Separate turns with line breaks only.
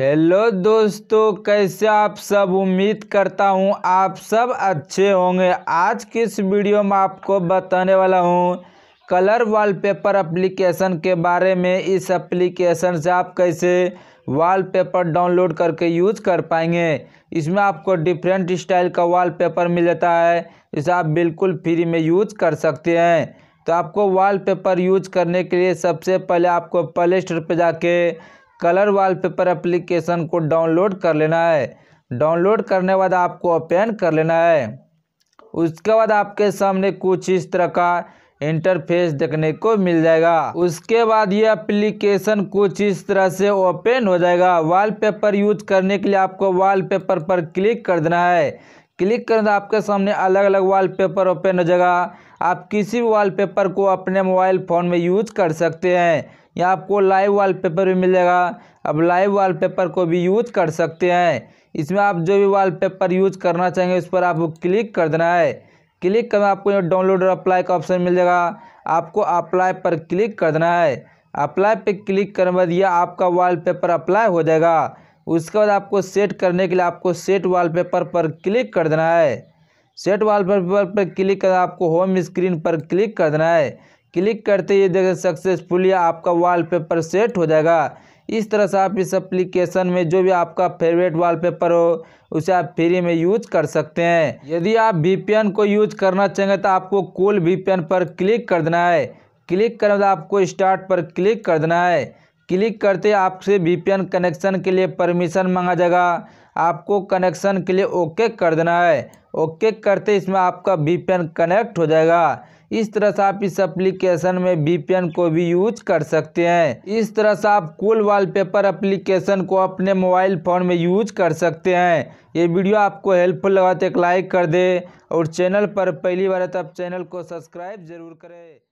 hello दोस्तों कैसे आप सब उम्मीद करता हूँ आप सब अच्छे होंगे आज की इस वीडियो में आपको बताने वाला हूँ कलर वॉलपेपर एप्लीकेशन के बारे में इस एप्लीकेशन से आप कैसे वॉलपेपर डाउनलोड करके यूज़ कर पाएंगे इसमें आपको डिफरेंट स्टाइल का वॉलपेपर मिल जाता है इसे आप बिल्कुल फ्री में यूज कर सकते हैं तो आपको वॉलपेपर यूज करने के लिए सबसे पहले आपको प्ले स्टोर पर जाके कलर वॉलपेपर एप्लीकेशन को डाउनलोड कर लेना है डाउनलोड करने के बाद आपको ओपन कर लेना है उसके बाद आपके सामने कुछ इस तरह का इंटरफेस देखने को मिल जाएगा उसके बाद ये एप्लीकेशन कुछ इस तरह से ओपन हो जाएगा वॉलपेपर यूज करने के लिए आपको वॉलपेपर पर क्लिक कर देना है क्लिक करने तो आपके सामने अलग अलग वॉलपेपर ओपन हो जाएगा आप किसी भी वॉलपेपर को अपने मोबाइल फ़ोन में यूज कर सकते हैं या आपको लाइव वॉलपेपर भी मिल जाएगा अब लाइव वॉलपेपर को भी यूज कर सकते हैं इसमें आप जो भी वॉलपेपर यूज करना चाहेंगे उस पर आपको क्लिक कर देना है क्लिक करना आपको डाउनलोड और अप्लाई का ऑप्शन मिल जाएगा आपको अप्लाई पर क्लिक कर देना है अप्लाई पर क्लिक करने बाद यह आपका वॉलपेपर अप्लाई हो जाएगा उसके बाद आपको सेट करने के लिए आपको सेट वॉलपेपर पर क्लिक कर देना है सेट वॉलपेपर पर क्लिक कर आपको होम स्क्रीन पर क्लिक कर देना है क्लिक करते ही देखें सक्सेसफुली आपका वॉलपेपर सेट हो जाएगा इस तरह से आप इस एप्लीकेशन में जो भी आपका फेवरेट वॉलपेपर हो उसे आप फ्री में यूज कर सकते हैं यदि आप वीपीएन को यूज करना चाहेंगे तो आपको कूल वीपीएन पर क्लिक कर देना है क्लिक करने आपको स्टार्ट पर क्लिक कर देना है क्लिक करते आपसे वीपीएन कनेक्शन के लिए परमिशन मांगा जाएगा आपको कनेक्शन के लिए ओके कर देना है ओके करते इसमें आपका वी कनेक्ट हो जाएगा इस तरह से आप इस एप्लीकेशन में वीपीएन को भी यूज कर सकते हैं इस तरह से आप कुल वॉलपेपर एप्लीकेशन को अपने मोबाइल फ़ोन में यूज कर सकते हैं ये वीडियो आपको हेल्पफुल लगा तो एक लाइक कर दे और चैनल पर पहली बार है तो आप चैनल को सब्सक्राइब जरूर करें